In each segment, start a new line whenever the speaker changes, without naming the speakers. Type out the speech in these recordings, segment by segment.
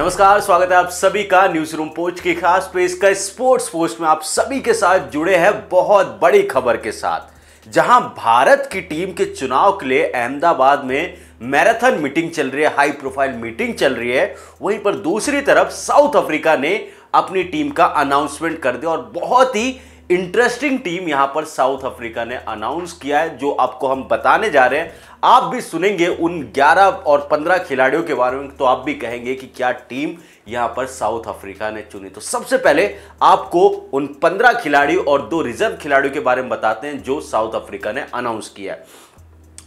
नमस्कार स्वागत है आप सभी का न्यूज रूम पोस्ट की खास पेश का स्पोर्ट्स पोस्ट में आप सभी के साथ जुड़े हैं बहुत बड़ी खबर के साथ जहां भारत की टीम के चुनाव के लिए अहमदाबाद में मैराथन मीटिंग चल रही है हाई प्रोफाइल मीटिंग चल रही है वहीं पर दूसरी तरफ साउथ अफ्रीका ने अपनी टीम का अनाउंसमेंट कर दिया और बहुत ही इंटरेस्टिंग टीम यहां पर साउथ अफ्रीका ने अनाउंस किया है जो आपको हम बताने जा रहे हैं आप भी सुनेंगे उन 11 और 15 खिलाड़ियों के बारे में तो आप भी कहेंगे कि क्या टीम यहां पर साउथ अफ्रीका ने चुनी तो सबसे पहले आपको उन 15 खिलाड़ियों और दो रिजर्व खिलाड़ियों के बारे में बताते हैं जो साउथ अफ्रीका ने अनाउंस किया है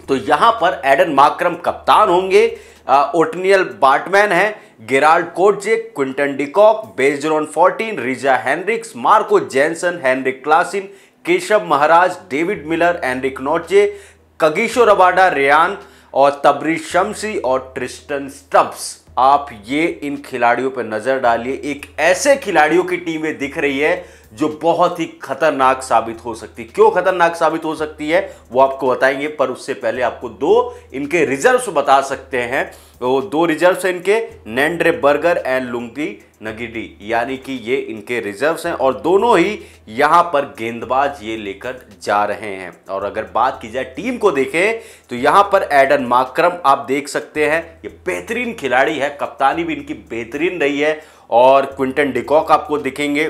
तो यहां पर एडन माक्रम कप्तान होंगे ओटनियल बाटमैन है Gerald Coetzee Quinton de Kock Bjorn Fortuin Reeza Hendricks Marco Jansen Heinrich Klaasen Keshav Maharaj David Miller Anrich Nortje Kagiso Rabada Ryan और तबरी शमसी और ट्रिस्टन स्टब्स आप ये इन खिलाड़ियों पर नज़र डालिए एक ऐसे खिलाड़ियों की टीमें दिख रही है जो बहुत ही खतरनाक साबित हो सकती है क्यों खतरनाक साबित हो सकती है वो आपको बताएंगे पर उससे पहले आपको दो इनके रिजर्व्स बता सकते हैं वो दो रिजर्व्स हैं इनके Nandre Burger and Lungi Ngidi यानी कि ये इनके रिजर्व्स हैं और दोनों ही यहाँ पर गेंदबाज ये लेकर जा रहे हैं और अगर बात की जाए टीम को देखें तो यहाँ पर एडन माक्रम आप देख सकते हैं ये बेहतरीन खिलाड़ी है कप्तानी भी इनकी बेहतरीन रही है और क्विंटन डिकॉक आपको दिखेंगे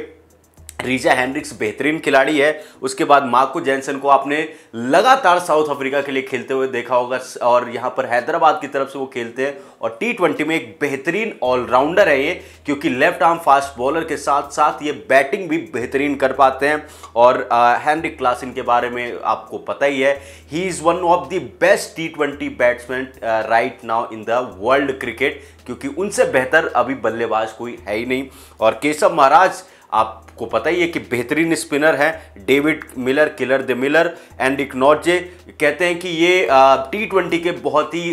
रीजा हैंड्रिक्स बेहतरीन खिलाड़ी है उसके बाद मार्को जैनसन को आपने लगातार साउथ अफ्रीका के लिए खेलते हुए देखा होगा और यहाँ पर हैदराबाद की तरफ से वो खेलते हैं और टी ट्वेंटी में एक बेहतरीन ऑलराउंडर है ये क्योंकि लेफ्ट आर्म फास्ट बॉलर के साथ साथ ये बैटिंग भी बेहतरीन कर पाते हैं और हैंड्रिक क्लासिन के बारे में आपको पता ही है he is one of the best T twenty batsman right now in the world cricket क्योंकि उनसे बेहतर अभी बल्लेबाज कोई है ही नहीं और केशव महाराज आपको पता ही है कि बेहतरीन स्पिनर हैं David Miller killer the Miller and इकनौजे कहते हैं कि ये टी ट्वेंटी के बहुत ही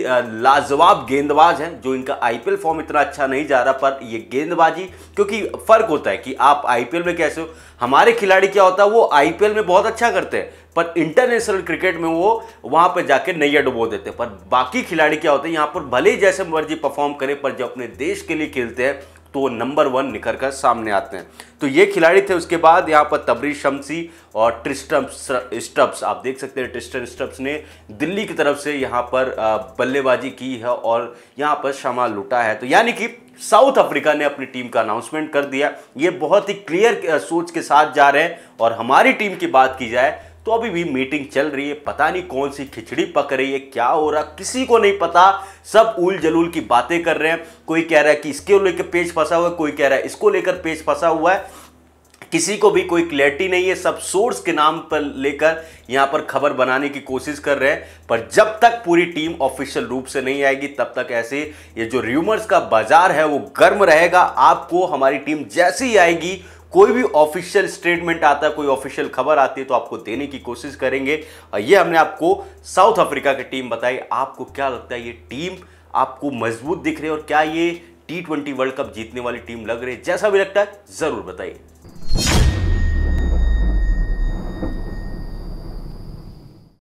लाजवाब गेंदबाज हैं जो इनका आईपीएल फॉर्म इतना अच्छा नहीं जा रहा पर ये गेंदबाजी क्योंकि फ़र्क होता है कि आप आईपीएल में कैसे हो हमारे खिलाड़ी क्या होता है वो आईपीएल में बहुत अच्छा करते हैं पर इंटरनेशनल क्रिकेट में वो वहाँ पर जाकर नैया डुबो देते हैं पर बाकी खिलाड़ी क्या होते हैं यहाँ पर भले ही जैसे मर्जी परफॉर्म करें पर जब अपने देश के लिए खेलते हैं तो नंबर वन निखर कर सामने आते हैं तो ये खिलाड़ी थे उसके बाद यहाँ पर तबरी शमसी और ट्रिस्टम स्टब्स आप देख सकते हैं ट्रिस्टन स्टब्स ने दिल्ली की तरफ से यहाँ पर बल्लेबाजी की है और यहाँ पर क्षमा लुटा है तो यानी कि साउथ अफ्रीका ने अपनी टीम का अनाउंसमेंट कर दिया ये बहुत ही क्लियर सोच के साथ जा रहे हैं और हमारी टीम की बात की जाए तो अभी भी मीटिंग चल रही है पता नहीं कौन सी खिचड़ी पक रही है क्या हो रहा किसी को नहीं पता सब उल जलूल की बातें कर रहे हैं कोई कह रहा है कि इसके लेकर पेज फंसा हुआ है कोई कह रहा है इसको लेकर पेज फंसा हुआ है किसी को भी कोई क्लैरिटी नहीं है सब सोर्स के नाम पर लेकर यहाँ पर खबर बनाने की कोशिश कर रहे हैं पर जब तक पूरी टीम ऑफिशियल रूप से नहीं आएगी तब तक ऐसे ये जो र्यूमर्स का बाजार है वो गर्म रहेगा आपको हमारी टीम जैसी आएगी कोई भी ऑफिशियल स्टेटमेंट आता है कोई ऑफिशियल खबर आती है तो आपको देने की कोशिश करेंगे ये हमने आपको साउथ अफ्रीका की टीम बताई आपको क्या लगता है ये टीम आपको मजबूत दिख रही है और क्या ये टी ट्वेंटी वर्ल्ड कप जीतने वाली टीम लग रही है जैसा भी लगता है ज़रूर बताइए